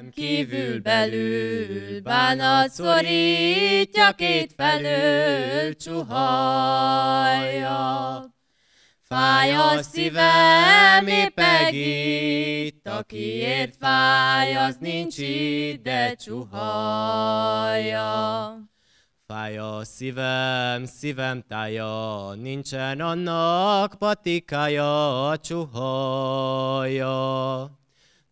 Bennem kívül belül bánat szorítja, két felől csuhaja. Fáj a szívem, épp itt, akiért fáj, az nincs itt, de csuhaja. Fáj a szívem, szívem tája, nincsen annak patikája, csuhaja.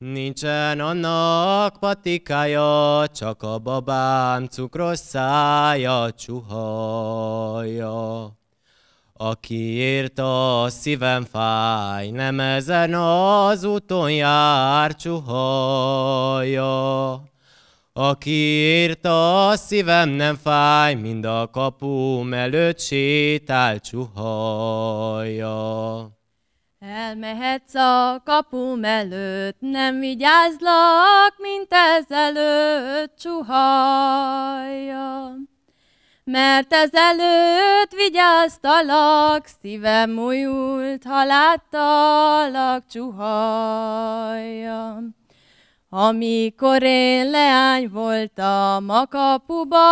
Nincsen annak patikája, csak a babám cukros szája csuhaja. Akiért a szívem fáj, nem ezen az úton jár csuhaja. Akiért a szívem nem fáj, mind a kapum előtt sétál csuhaja. Elmehetsz a kapu előtt, nem vigyázlak, mint ezelőtt csuhajja. Mert ezelőtt vigyáztalak, szívem újult, ha láttalak csuhajja. Amikor én leány voltam, a kapuba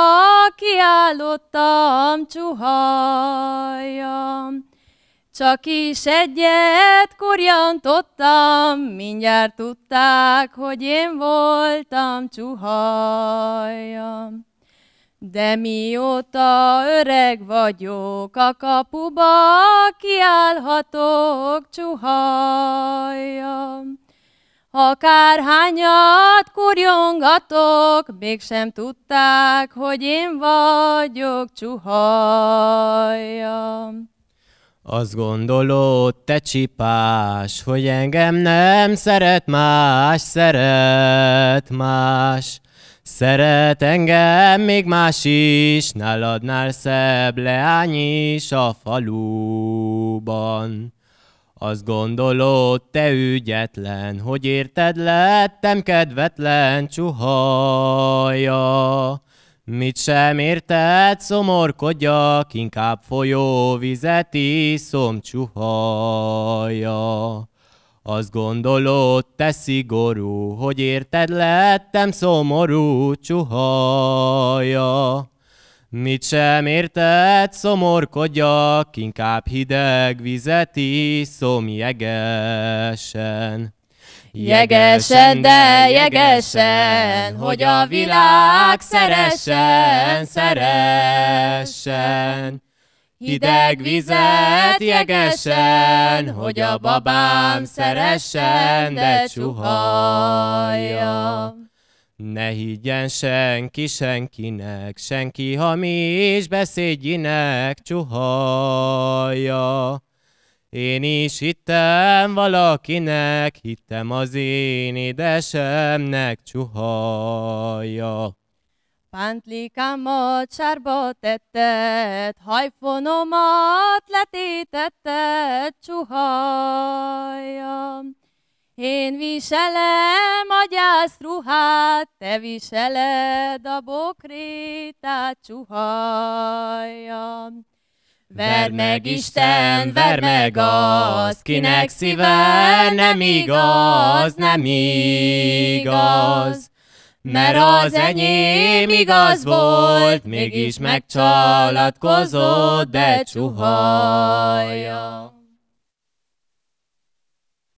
kiállottam csuhajjam. Csak is egyet kurjantottam, mindjárt tudták, hogy én voltam csuhajam. De mióta öreg vagyok, a kapuba kiállhatok csuhajam. Akárhányat kurjongatok, mégsem tudták, hogy én vagyok csuhajam. Azt gondolod, te csipás, hogy engem nem szeret más, szeret más. Szeret engem még más is, náladnál szebb leány is a faluban. Azt gondolod, te ügyetlen, hogy érted lettem kedvetlen csuhaja. Mit sem érted, szomorkodjak, inkább vizet iszom csuhaja. Azt gondolod, te szigorú, hogy érted, lettem szomorú csuhaja. Mit sem érted, szomorkodjak, inkább hideg vizet iszom jegesen. Jegesen, de jegesen, hogy a világ szeressen, szeressen. Hideg vizet jegesen, hogy a babám szeressen, de csuhalja. Ne higgyen senki senkinek, senki hamis beszédjének csuhalja. Én is hittem valakinek, hittem az én édesemnek csuhaja. Pántlikámat sárba tetted, hajfonomat letétetted csuhaja. Én viselem a gyászruhát, te viseled a bokrétát csuhajam. Ver meg Isten, ver meg az, kinek szíve nem igaz, nem igaz. Mert az enyém igaz volt, mégis megcsalatkozott, de csuhalja.